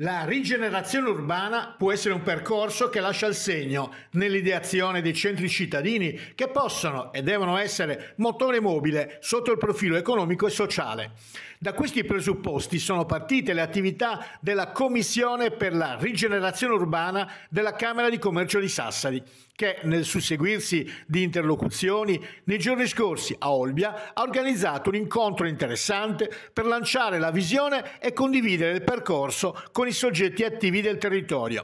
La rigenerazione urbana può essere un percorso che lascia il segno nell'ideazione dei centri cittadini che possono e devono essere motore mobile sotto il profilo economico e sociale. Da questi presupposti sono partite le attività della Commissione per la rigenerazione urbana della Camera di Commercio di Sassari, che nel susseguirsi di interlocuzioni nei giorni scorsi a Olbia ha organizzato un incontro interessante per lanciare la visione e condividere il percorso con i soggetti attivi del territorio.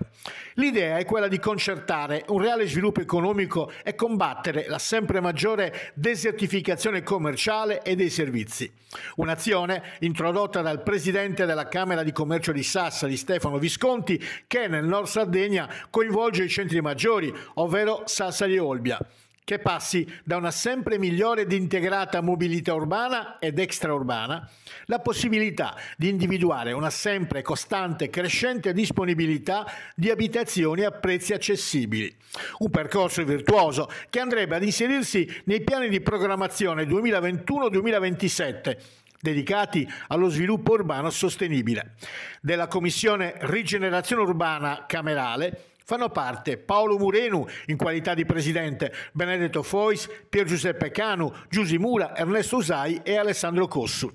L'idea è quella di concertare un reale sviluppo economico e combattere la sempre maggiore desertificazione commerciale e dei servizi. Un'azione introdotta dal presidente della Camera di Commercio di Sassari, Stefano Visconti, che nel Nord Sardegna coinvolge i centri maggiori, ovvero Sassari e Olbia che passi da una sempre migliore ed integrata mobilità urbana ed extraurbana, la possibilità di individuare una sempre costante e crescente disponibilità di abitazioni a prezzi accessibili. Un percorso virtuoso che andrebbe ad inserirsi nei piani di programmazione 2021-2027 dedicati allo sviluppo urbano sostenibile. Della Commissione Rigenerazione Urbana Camerale Fanno parte Paolo Murenu in qualità di presidente, Benedetto Fois, Pier Giuseppe Canu, Giusi Mura, Ernesto Usai e Alessandro Cossu.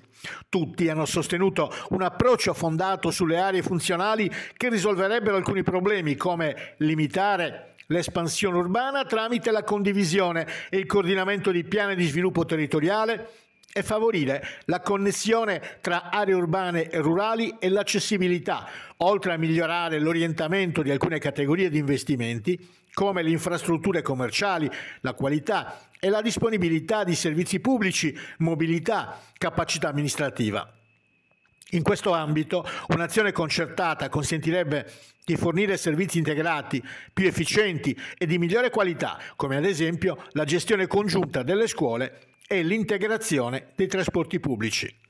Tutti hanno sostenuto un approccio fondato sulle aree funzionali che risolverebbero alcuni problemi come limitare l'espansione urbana tramite la condivisione e il coordinamento di piani di sviluppo territoriale, e favorire la connessione tra aree urbane e rurali e l'accessibilità, oltre a migliorare l'orientamento di alcune categorie di investimenti, come le infrastrutture commerciali, la qualità e la disponibilità di servizi pubblici, mobilità, capacità amministrativa. In questo ambito un'azione concertata consentirebbe di fornire servizi integrati, più efficienti e di migliore qualità, come ad esempio la gestione congiunta delle scuole e l'integrazione dei trasporti pubblici.